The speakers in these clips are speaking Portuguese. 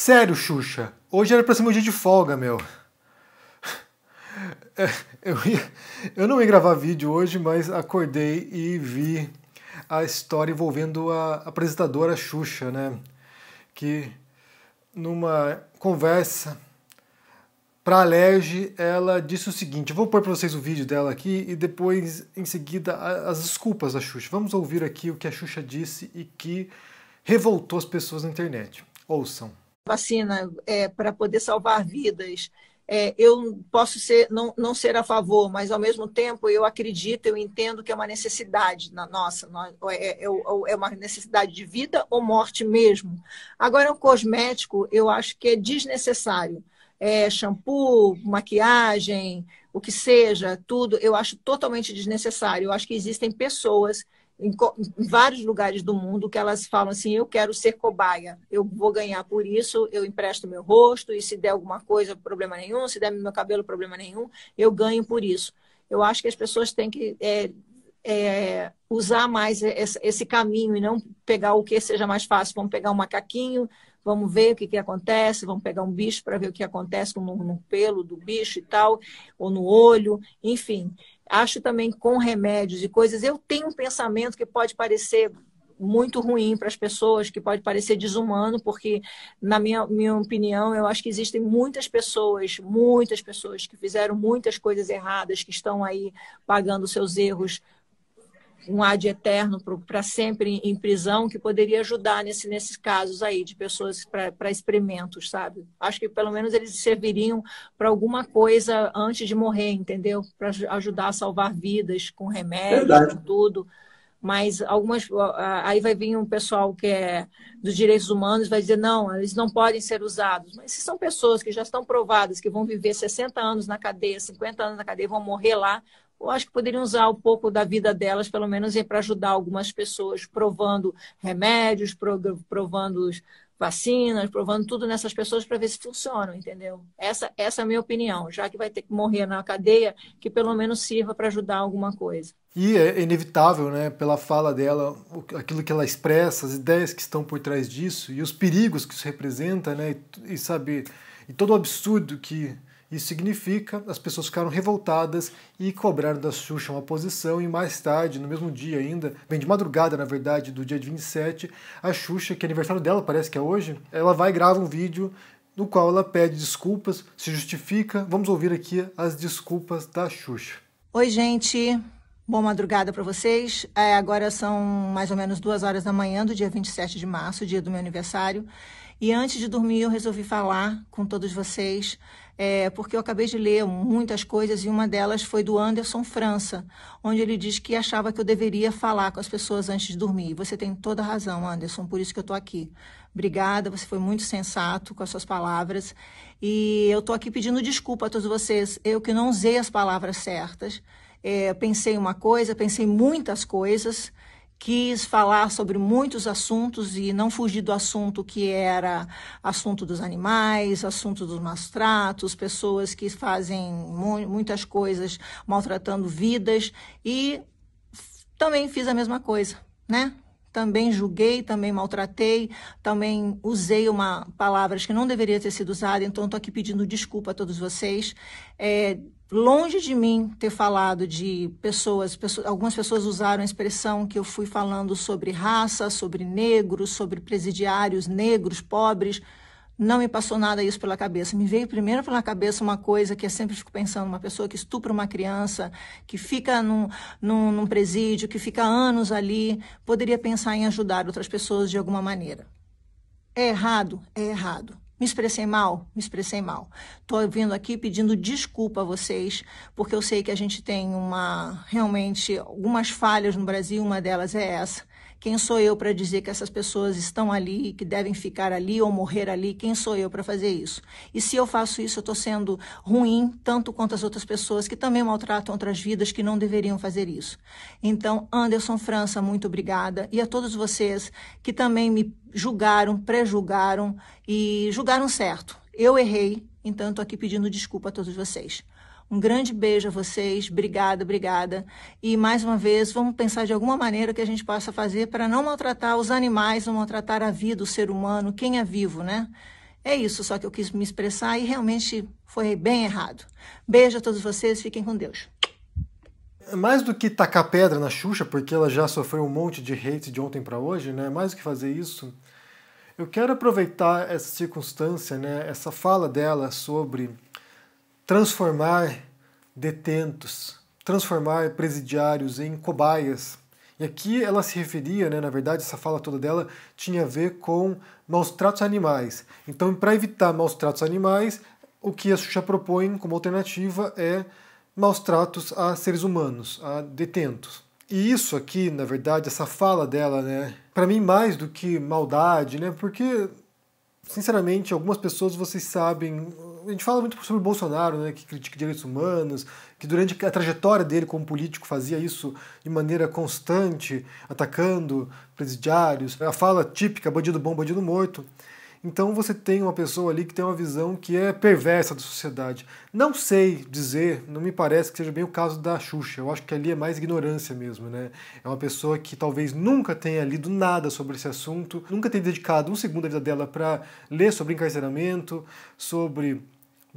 Sério, Xuxa. Hoje era pra ser meu dia de folga, meu. É, eu, ia, eu não ia gravar vídeo hoje, mas acordei e vi a história envolvendo a apresentadora Xuxa, né? Que numa conversa para a Lerge, ela disse o seguinte: vou pôr para vocês o vídeo dela aqui e depois, em seguida, as desculpas da Xuxa. Vamos ouvir aqui o que a Xuxa disse e que revoltou as pessoas na internet. Ouçam vacina é, para poder salvar vidas. É, eu posso ser, não, não ser a favor, mas ao mesmo tempo eu acredito, eu entendo que é uma necessidade na nossa, é, é, é, é uma necessidade de vida ou morte mesmo. Agora, o cosmético eu acho que é desnecessário. É, shampoo, maquiagem, o que seja, tudo, eu acho totalmente desnecessário. Eu acho que existem pessoas em, em, vários lugares do mundo que elas falam assim: eu quero ser cobaia, eu vou ganhar por isso, eu empresto meu rosto, e se der alguma coisa, problema nenhum, se der meu cabelo, problema nenhum, eu ganho por isso. Eu acho que as pessoas têm que é, é, usar mais esse, esse caminho e não pegar o que seja mais fácil. Vamos pegar um macaquinho, vamos ver o que, que acontece, vamos pegar um bicho para ver o que acontece no, no pelo do bicho e tal, ou no olho, enfim. Acho também com remédios e coisas. Eu tenho um pensamento que pode parecer muito ruim para as pessoas, que pode parecer desumano, porque, na minha, minha opinião, eu acho que existem muitas pessoas, muitas pessoas que fizeram muitas coisas erradas, que estão aí pagando seus erros um ad eterno para sempre em prisão que poderia ajudar nesse, nesses casos aí de pessoas para experimentos, sabe? Acho que pelo menos eles serviriam para alguma coisa antes de morrer, entendeu? Para ajudar a salvar vidas com remédios, com tudo. Mas algumas aí vai vir um pessoal que é dos direitos humanos vai dizer não, eles não podem ser usados. Mas se são pessoas que já estão provadas que vão viver 60 anos na cadeia, 50 anos na cadeia, vão morrer lá, eu acho que poderiam usar um pouco da vida delas, pelo menos, é para ajudar algumas pessoas, provando remédios, provando vacinas, provando tudo nessas pessoas para ver se funcionam, entendeu? Essa, essa é a minha opinião. Já que vai ter que morrer na cadeia, que pelo menos sirva para ajudar alguma coisa. E é inevitável, né, pela fala dela, aquilo que ela expressa, as ideias que estão por trás disso e os perigos que isso representa, né, e, e saber e todo o absurdo que isso significa as pessoas ficaram revoltadas e cobraram da Xuxa uma posição, e mais tarde, no mesmo dia ainda, bem de madrugada, na verdade, do dia 27, a Xuxa, que é aniversário dela, parece que é hoje, ela vai e grava um vídeo no qual ela pede desculpas, se justifica. Vamos ouvir aqui as desculpas da Xuxa. Oi, gente. Boa madrugada para vocês. É, agora são mais ou menos duas horas da manhã do dia 27 de março, dia do meu aniversário. E antes de dormir, eu resolvi falar com todos vocês, é, porque eu acabei de ler muitas coisas e uma delas foi do Anderson França, onde ele diz que achava que eu deveria falar com as pessoas antes de dormir. Você tem toda a razão, Anderson, por isso que eu estou aqui. Obrigada, você foi muito sensato com as suas palavras. E eu estou aqui pedindo desculpa a todos vocês, eu que não usei as palavras certas. É, pensei uma coisa, pensei muitas coisas quis falar sobre muitos assuntos e não fugir do assunto que era assunto dos animais, assunto dos maus tratos, pessoas que fazem muitas coisas maltratando vidas e também fiz a mesma coisa, né? Também julguei, também maltratei, também usei uma palavras que não deveria ter sido usada, então estou aqui pedindo desculpa a todos vocês. É, longe de mim ter falado de pessoas, pessoas, algumas pessoas usaram a expressão que eu fui falando sobre raça, sobre negros, sobre presidiários negros, pobres. Não me passou nada isso pela cabeça. Me veio primeiro pela cabeça uma coisa que eu é sempre fico pensando: uma pessoa que estupra uma criança, que fica num, num, num presídio, que fica anos ali, poderia pensar em ajudar outras pessoas de alguma maneira. É errado? É errado. Me expressei mal? Me expressei mal. Estou vindo aqui pedindo desculpa a vocês, porque eu sei que a gente tem uma realmente algumas falhas no Brasil, uma delas é essa. Quem sou eu para dizer que essas pessoas estão ali, que devem ficar ali ou morrer ali? Quem sou eu para fazer isso? E se eu faço isso, eu estou sendo ruim, tanto quanto as outras pessoas que também maltratam outras vidas que não deveriam fazer isso. Então, Anderson França, muito obrigada. E a todos vocês que também me julgaram, pré-julgaram e julgaram certo. Eu errei, então estou aqui pedindo desculpa a todos vocês. Um grande beijo a vocês, obrigada, obrigada. E mais uma vez, vamos pensar de alguma maneira que a gente possa fazer para não maltratar os animais, não maltratar a vida, o ser humano, quem é vivo, né? É isso só que eu quis me expressar e realmente foi bem errado. Beijo a todos vocês, fiquem com Deus mais do que tacar pedra na Xuxa, porque ela já sofreu um monte de hate de ontem para hoje, né? Mais do que fazer isso, eu quero aproveitar essa circunstância, né? Essa fala dela sobre transformar detentos, transformar presidiários em cobaias. E aqui ela se referia, né, na verdade, essa fala toda dela tinha a ver com maus tratos animais. Então, para evitar maus tratos animais, o que a Xuxa propõe como alternativa é maus tratos a seres humanos, a detentos. E isso aqui, na verdade, essa fala dela, né, para mim mais do que maldade, né, porque sinceramente algumas pessoas vocês sabem a gente fala muito sobre o Bolsonaro, né, que critica direitos humanos, que durante a trajetória dele como político fazia isso de maneira constante, atacando presidiários, a fala típica bandido bom, bandido morto. Então você tem uma pessoa ali que tem uma visão que é perversa da sociedade. Não sei dizer, não me parece que seja bem o caso da Xuxa. Eu acho que ali é mais ignorância mesmo, né? É uma pessoa que talvez nunca tenha lido nada sobre esse assunto, nunca tenha dedicado um segundo da vida dela para ler sobre encarceramento, sobre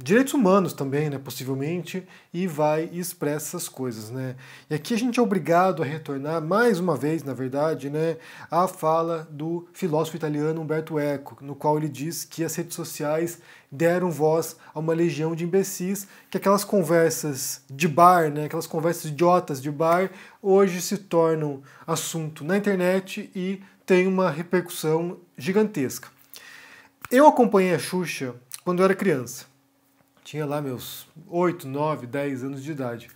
direitos humanos também, né, possivelmente, e vai e expressa essas coisas, né? E aqui a gente é obrigado a retornar mais uma vez, na verdade, né, à fala do filósofo italiano Umberto Eco, no qual ele diz que as redes sociais deram voz a uma legião de imbecis, que aquelas conversas de bar, né, aquelas conversas idiotas de bar, hoje se tornam assunto na internet e tem uma repercussão gigantesca. Eu acompanhei a Xuxa quando eu era criança. Tinha lá meus 8, 9, 10 anos de idade.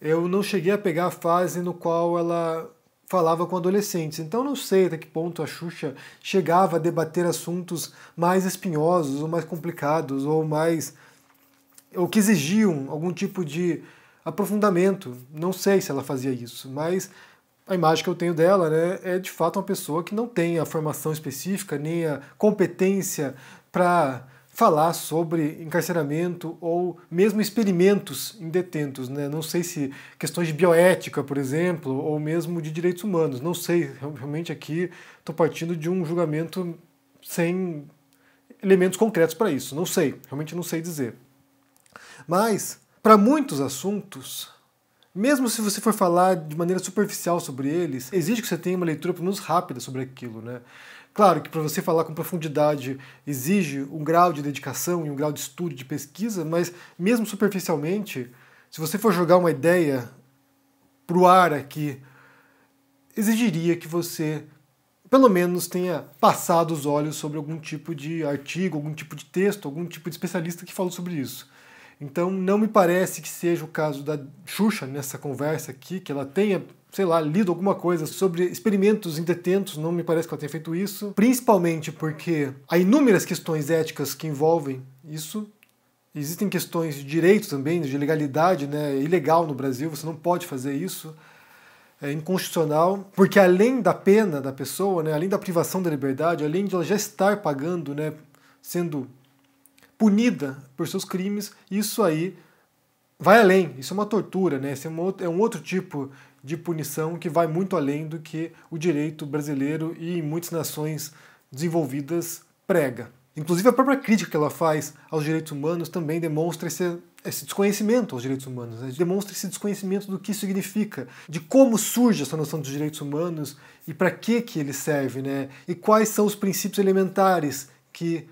Eu não cheguei a pegar a fase no qual ela falava com adolescentes. Então não sei até que ponto a Xuxa chegava a debater assuntos mais espinhosos ou mais complicados ou mais ou que exigiam algum tipo de aprofundamento. Não sei se ela fazia isso, mas a imagem que eu tenho dela né, é de fato uma pessoa que não tem a formação específica nem a competência para falar sobre encarceramento ou mesmo experimentos em detentos, né? Não sei se questões de bioética, por exemplo, ou mesmo de direitos humanos, não sei. Realmente aqui estou partindo de um julgamento sem elementos concretos para isso. Não sei, realmente não sei dizer. Mas para muitos assuntos, mesmo se você for falar de maneira superficial sobre eles, exige que você tenha uma leitura pelo menos rápida sobre aquilo, né? Claro que para você falar com profundidade exige um grau de dedicação e um grau de estudo, de pesquisa, mas mesmo superficialmente, se você for jogar uma ideia para o ar aqui, exigiria que você pelo menos tenha passado os olhos sobre algum tipo de artigo, algum tipo de texto, algum tipo de especialista que falou sobre isso. Então não me parece que seja o caso da Xuxa nessa conversa aqui, que ela tenha sei lá, lido alguma coisa sobre experimentos detentos, não me parece que ela tenha feito isso, principalmente porque há inúmeras questões éticas que envolvem isso. Existem questões de direito também, de legalidade, né? É ilegal no Brasil, você não pode fazer isso. É inconstitucional, porque além da pena da pessoa, né, além da privação da liberdade, além de ela já estar pagando, né, sendo punida por seus crimes, isso aí vai além. Isso é uma tortura, né? Isso é, é um outro tipo de punição que vai muito além do que o direito brasileiro e em muitas nações desenvolvidas prega. Inclusive, a própria crítica que ela faz aos direitos humanos também demonstra esse, esse desconhecimento aos direitos humanos, né? demonstra esse desconhecimento do que significa, de como surge essa noção dos direitos humanos e para que, que ele serve, né? e quais são os princípios elementares que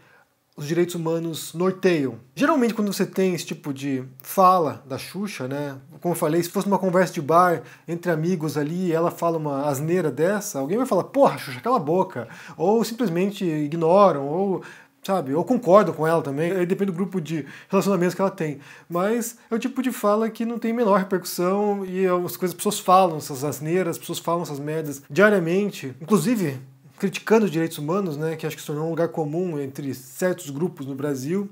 os direitos humanos norteiam. Geralmente, quando você tem esse tipo de fala da Xuxa, né? Como eu falei, se fosse uma conversa de bar entre amigos ali e ela fala uma asneira dessa, alguém vai falar, porra, Xuxa, cala a boca. Ou simplesmente ignoram, ou sabe? Ou concordo com ela também, aí depende do grupo de relacionamentos que ela tem. Mas é o tipo de fala que não tem menor repercussão e as coisas as pessoas falam essas asneiras, as pessoas falam essas merdas diariamente. Inclusive, criticando os direitos humanos, né, que acho que se tornou um lugar comum entre certos grupos no Brasil.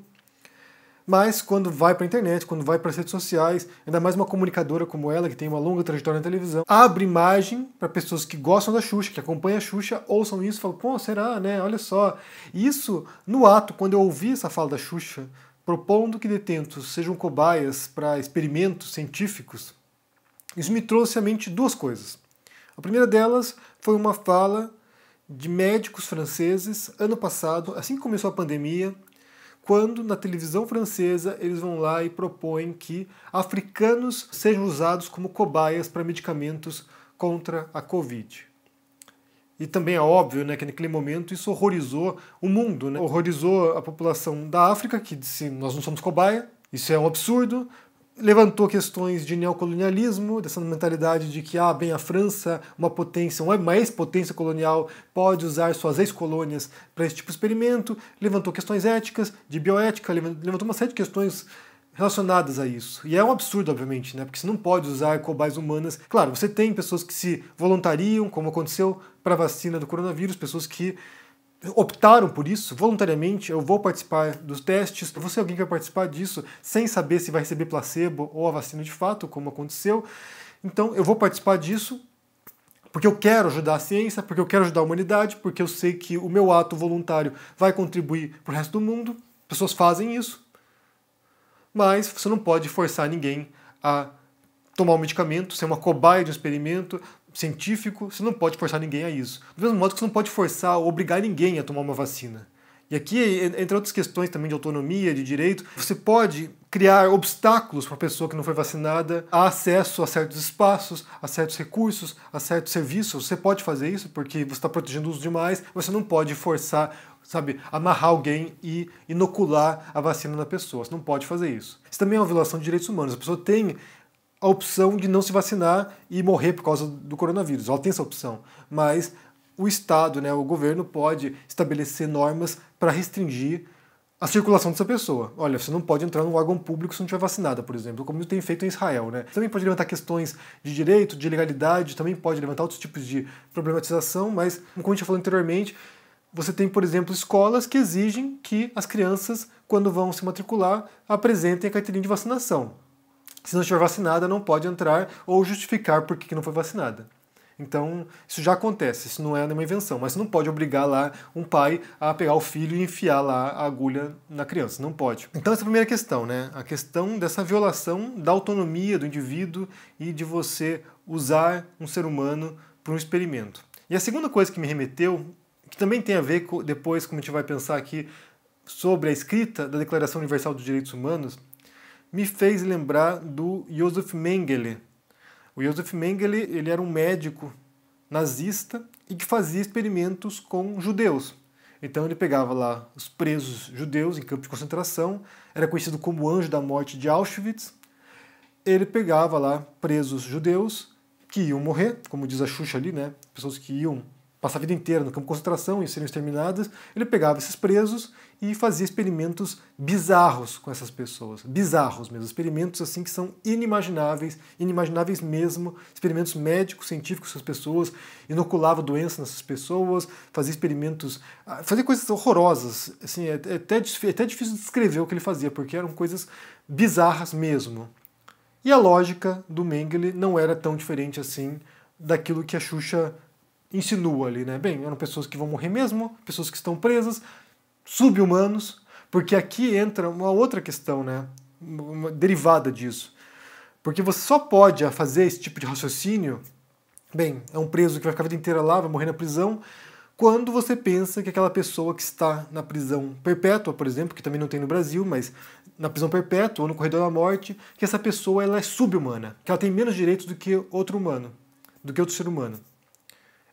Mas quando vai para a internet, quando vai para as redes sociais, ainda mais uma comunicadora como ela, que tem uma longa trajetória na televisão, abre imagem para pessoas que gostam da Xuxa, que acompanham a Xuxa, ouçam isso e falam, pô, será, né? Olha só. Isso, no ato, quando eu ouvi essa fala da Xuxa, propondo que detentos sejam cobaias para experimentos científicos, isso me trouxe à mente duas coisas. A primeira delas foi uma fala de médicos franceses ano passado, assim que começou a pandemia, quando na televisão francesa eles vão lá e propõem que africanos sejam usados como cobaias para medicamentos contra a Covid. E também é óbvio né, que naquele momento isso horrorizou o mundo, né? horrorizou a população da África, que disse: nós não somos cobaia, isso é um absurdo, levantou questões de neocolonialismo, dessa mentalidade de que, ah, bem, a França, uma potência, uma ex-potência colonial, pode usar suas ex-colônias para esse tipo de experimento, levantou questões éticas, de bioética, levantou uma série de questões relacionadas a isso. E é um absurdo, obviamente, né? Porque você não pode usar cobaias humanas. Claro, você tem pessoas que se voluntariam, como aconteceu para a vacina do coronavírus, pessoas que optaram por isso voluntariamente, eu vou participar dos testes, você alguém que vai participar disso sem saber se vai receber placebo ou a vacina de fato, como aconteceu. Então, eu vou participar disso porque eu quero ajudar a ciência, porque eu quero ajudar a humanidade, porque eu sei que o meu ato voluntário vai contribuir para o resto do mundo. Pessoas fazem isso. Mas você não pode forçar ninguém a tomar um medicamento, ser uma cobaia de um experimento, científico, você não pode forçar ninguém a isso. Do mesmo modo que você não pode forçar ou obrigar ninguém a tomar uma vacina. E aqui, entre outras questões também de autonomia, de direito, você pode criar obstáculos para a pessoa que não foi vacinada a acesso a certos espaços, a certos recursos, a certos serviços. Você pode fazer isso porque você está protegendo os demais, mas você não pode forçar, sabe, amarrar alguém e inocular a vacina na pessoa. Você não pode fazer isso. Isso também é uma violação de direitos humanos. A pessoa tem a opção de não se vacinar e morrer por causa do coronavírus. Ela tem essa opção. Mas o Estado, né, o governo pode estabelecer normas para restringir a circulação dessa pessoa. Olha, você não pode entrar num órgão público se não tiver vacinada, por exemplo, como tem feito em Israel, né? Também pode levantar questões de direito, de legalidade, também pode levantar outros tipos de problematização, mas, como a gente falou anteriormente, você tem, por exemplo, escolas que exigem que as crianças, quando vão se matricular, apresentem a carteirinha de vacinação se não estiver vacinada não pode entrar ou justificar por que não foi vacinada. Então, isso já acontece, isso não é nenhuma invenção, mas você não pode obrigar lá um pai a pegar o filho e enfiar lá a agulha na criança, não pode. Então, essa é a primeira questão, né? A questão dessa violação da autonomia do indivíduo e de você usar um ser humano para um experimento. E a segunda coisa que me remeteu, que também tem a ver com, depois, como a gente vai pensar aqui, sobre a escrita da Declaração Universal dos Direitos Humanos, me fez lembrar do Josef Mengele. O Josef Mengele ele era um médico nazista e que fazia experimentos com judeus. Então ele pegava lá os presos judeus em campo de concentração, era conhecido como anjo da morte de Auschwitz. Ele pegava lá presos judeus que iam morrer, como diz a Xuxa ali, né? Pessoas que iam passar a vida inteira no campo de concentração e serem exterminadas, ele pegava esses presos e fazia experimentos bizarros com essas pessoas. Bizarros mesmo, experimentos assim que são inimagináveis, inimagináveis mesmo, experimentos médicos, científicos com essas pessoas, inoculava doenças nessas pessoas, fazia experimentos, ah, fazia coisas horrorosas, assim, é, é até, é até difícil descrever o que ele fazia, porque eram coisas bizarras mesmo. E a lógica do Mengele não era tão diferente assim daquilo que a Xuxa insinua ali, né? Bem, eram pessoas que vão morrer mesmo, pessoas que estão presas, sub-humanos, porque aqui entra uma outra questão, né? Uma derivada disso. Porque você só pode fazer esse tipo de raciocínio, bem, é um preso que vai ficar a vida inteira lá, vai morrer na prisão, quando você pensa que aquela pessoa que está na prisão perpétua, por exemplo, que também não tem no Brasil, mas na prisão perpétua ou no corredor da morte, que essa pessoa ela é subhumana, que ela tem menos direitos do que outro humano, do que outro ser humano.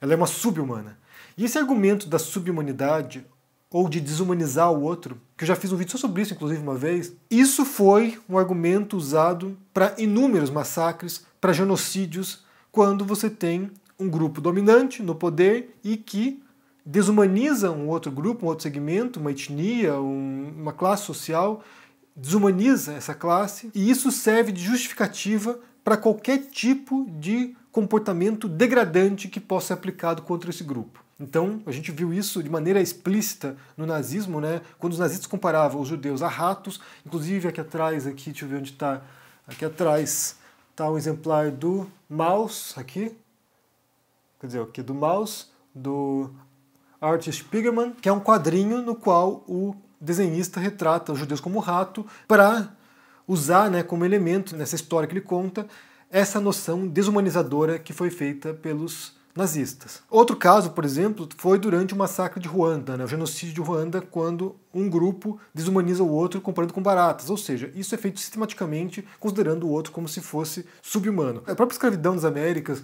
Ela é uma subhumana. E esse argumento da subhumanidade ou de desumanizar o outro, que eu já fiz um vídeo só sobre isso, inclusive, uma vez, isso foi um argumento usado para inúmeros massacres, para genocídios, quando você tem um grupo dominante no poder e que desumaniza um outro grupo, um outro segmento, uma etnia, um, uma classe social, desumaniza essa classe, e isso serve de justificativa para qualquer tipo de comportamento degradante que possa ser aplicado contra esse grupo. Então, a gente viu isso de maneira explícita no nazismo, né? quando os nazistas comparavam os judeus a ratos, inclusive aqui atrás, aqui, deixa eu ver onde está, aqui atrás está um exemplar do Maus, aqui, quer dizer, aqui do Maus, do Art Spiegelman, que é um quadrinho no qual o desenhista retrata os judeus como rato para usar né, como elemento nessa história que ele conta essa noção desumanizadora que foi feita pelos nazistas. Outro caso, por exemplo, foi durante o massacre de Ruanda, né, o genocídio de Ruanda, quando um grupo desumaniza o outro comparando com baratas, ou seja, isso é feito sistematicamente considerando o outro como se fosse subhumano. A própria escravidão nas Américas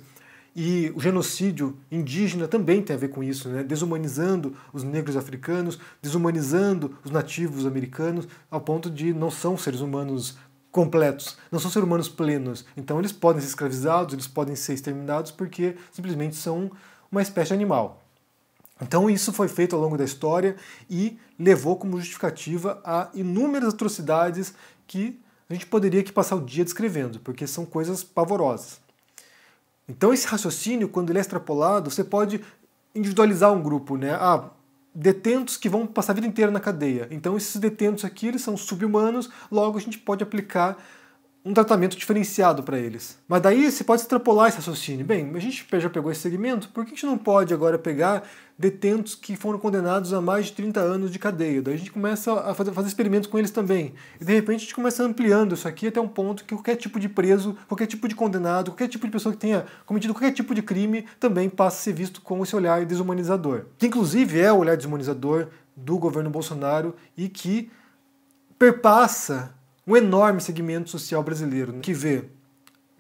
e o genocídio indígena também tem a ver com isso, né? desumanizando os negros africanos, desumanizando os nativos americanos, ao ponto de não são seres humanos completos, não são seres humanos plenos. Então eles podem ser escravizados, eles podem ser exterminados porque simplesmente são uma espécie animal. Então isso foi feito ao longo da história e levou como justificativa a inúmeras atrocidades que a gente poderia aqui passar o dia descrevendo, porque são coisas pavorosas. Então esse raciocínio, quando ele é extrapolado, você pode individualizar um grupo, né? Ah, detentos que vão passar a vida inteira na cadeia. Então esses detentos aqui eles são subhumanos, logo a gente pode aplicar um tratamento diferenciado para eles. Mas daí você pode extrapolar esse raciocínio. Bem, a gente já pegou esse segmento, por que a gente não pode agora pegar detentos que foram condenados a mais de 30 anos de cadeia? Daí a gente começa a fazer, fazer experimentos com eles também. E de repente a gente começa ampliando isso aqui até um ponto que qualquer tipo de preso, qualquer tipo de condenado, qualquer tipo de pessoa que tenha cometido qualquer tipo de crime também passa a ser visto com esse olhar desumanizador. Que inclusive é o olhar desumanizador do governo Bolsonaro e que perpassa um enorme segmento social brasileiro que vê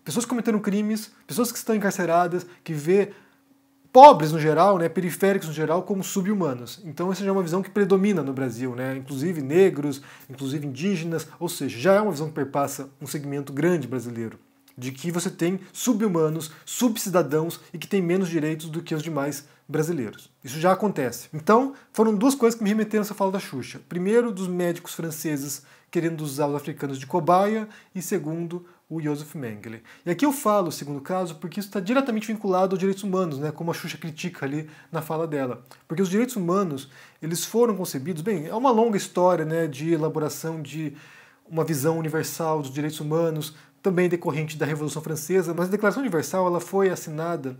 pessoas cometendo crimes, pessoas que estão encarceradas, que vê pobres no geral, né, periféricos no geral, como subhumanos. Então essa já é uma visão que predomina no Brasil, né, inclusive negros, inclusive indígenas, ou seja, já é uma visão que perpassa um segmento grande brasileiro, de que você tem subhumanos, subcidadãos e que tem menos direitos do que os demais brasileiros. Isso já acontece. Então, foram duas coisas que me remeteram a essa fala da Xuxa. Primeiro, dos médicos franceses querendo usar os africanos de cobaia, e segundo, o Joseph Mengele. E aqui eu falo, segundo caso, porque isso está diretamente vinculado aos direitos humanos, né, como a Xuxa critica ali na fala dela. Porque os direitos humanos, eles foram concebidos, bem, é uma longa história né, de elaboração de uma visão universal dos direitos humanos, também decorrente da Revolução Francesa, mas a Declaração Universal ela foi assinada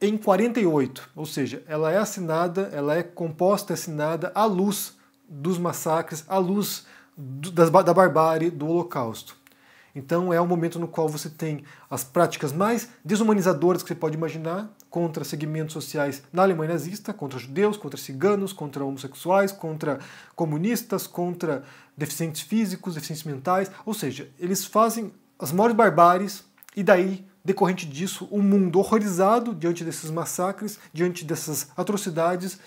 em 48, ou seja, ela é assinada, ela é composta, assinada à luz dos massacres, à luz do, das, da barbárie, do Holocausto. Então é o momento no qual você tem as práticas mais desumanizadoras que você pode imaginar contra segmentos sociais na Alemanha nazista, contra judeus, contra ciganos, contra homossexuais, contra comunistas, contra deficientes físicos, deficientes mentais, ou seja, eles fazem as maiores barbáries e daí Decorrente disso, o um mundo horrorizado diante desses massacres, diante dessas atrocidades,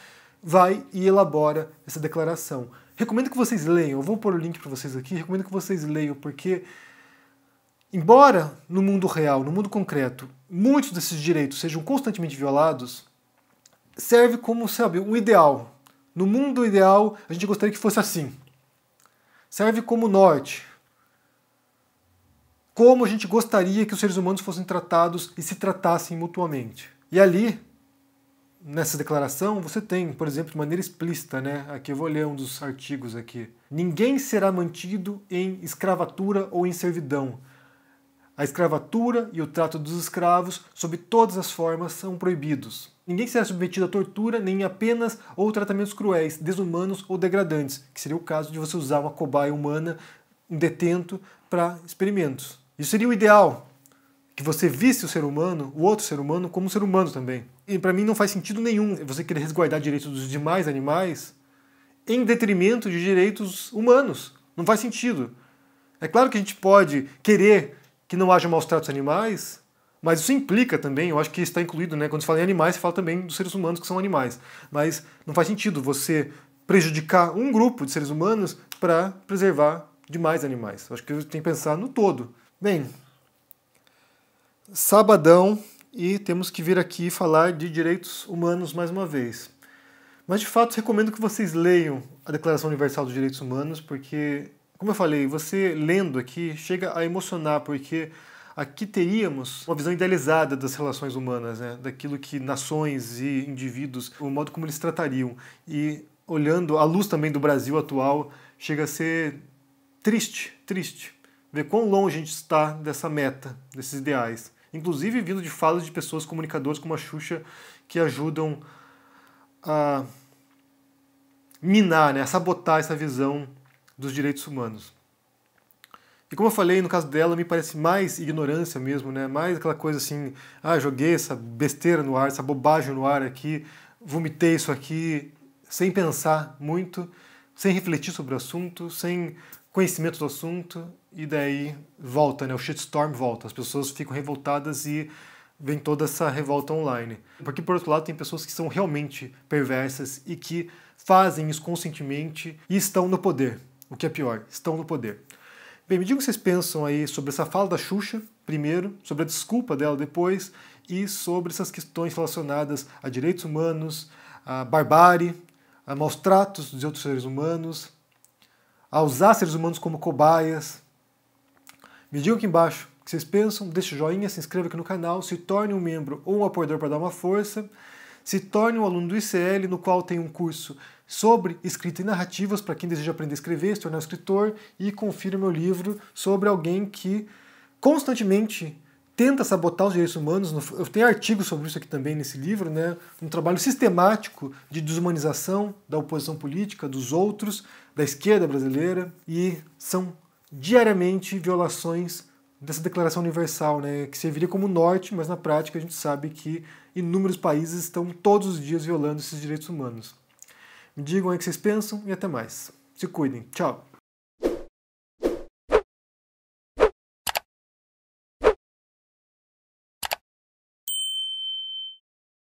vai e elabora essa declaração. Recomendo que vocês leiam, eu vou pôr o link para vocês aqui, recomendo que vocês leiam, porque, embora no mundo real, no mundo concreto, muitos desses direitos sejam constantemente violados, serve como, sabe, um ideal. No mundo ideal, a gente gostaria que fosse assim. Serve como norte, como a gente gostaria que os seres humanos fossem tratados e se tratassem mutuamente. E ali, nessa declaração, você tem, por exemplo, de maneira explícita, né? Aqui eu vou ler um dos artigos aqui. Ninguém será mantido em escravatura ou em servidão. A escravatura e o trato dos escravos, sob todas as formas, são proibidos. Ninguém será submetido a tortura, nem a penas ou tratamentos cruéis, desumanos ou degradantes, que seria o caso de você usar uma cobaia humana, um detento, para experimentos. Isso seria o ideal, que você visse o ser humano, o outro ser humano, como um ser humano também. E para mim não faz sentido nenhum você querer resguardar direitos dos demais animais em detrimento de direitos humanos. Não faz sentido. É claro que a gente pode querer que não haja maus tratos animais, mas isso implica também, eu acho que está incluído, né? Quando se fala em animais, se fala também dos seres humanos que são animais. Mas não faz sentido você prejudicar um grupo de seres humanos para preservar demais animais. Eu acho que tem que pensar no todo. Bem, sabadão e temos que vir aqui falar de direitos humanos mais uma vez. Mas de fato recomendo que vocês leiam a Declaração Universal dos Direitos Humanos, porque, como eu falei, você lendo aqui chega a emocionar, porque aqui teríamos uma visão idealizada das relações humanas, né? daquilo que nações e indivíduos, o modo como eles tratariam. E olhando à luz também do Brasil atual, chega a ser triste, triste ver quão longe a gente está dessa meta, desses ideais. Inclusive vindo de falas de pessoas comunicadoras como a Xuxa que ajudam a minar, né, a sabotar essa visão dos direitos humanos. E como eu falei, no caso dela, me parece mais ignorância mesmo, né? Mais aquela coisa assim, ah, joguei essa besteira no ar, essa bobagem no ar aqui, vomitei isso aqui, sem pensar muito, sem refletir sobre o assunto, sem conhecimento do assunto e daí volta, né? O shitstorm volta. As pessoas ficam revoltadas e vem toda essa revolta online. Porque, por outro lado, tem pessoas que são realmente perversas e que fazem isso conscientemente e estão no poder. O que é pior, estão no poder. Bem, me digam o que vocês pensam aí sobre essa fala da Xuxa, primeiro, sobre a desculpa dela depois, e sobre essas questões relacionadas a direitos humanos, a barbárie, a maus tratos dos outros seres humanos, a usar seres humanos como cobaias. Me digam aqui embaixo o que vocês pensam, deixe o joinha, se inscreva aqui no canal, se torne um membro ou um apoiador para dar uma força, se torne um aluno do ICL, no qual tem um curso sobre escrita e narrativas para quem deseja aprender a escrever, se tornar um escritor, e confira meu livro sobre alguém que constantemente tenta sabotar os direitos humanos. Eu tenho artigos sobre isso aqui também nesse livro, né? Um trabalho sistemático de desumanização da oposição política, dos outros, da esquerda brasileira, e são diariamente violações dessa Declaração Universal, né? Que serviria como norte, mas na prática a gente sabe que inúmeros países estão todos os dias violando esses direitos humanos. Me digam aí o que vocês pensam e até mais. Se cuidem. Tchau.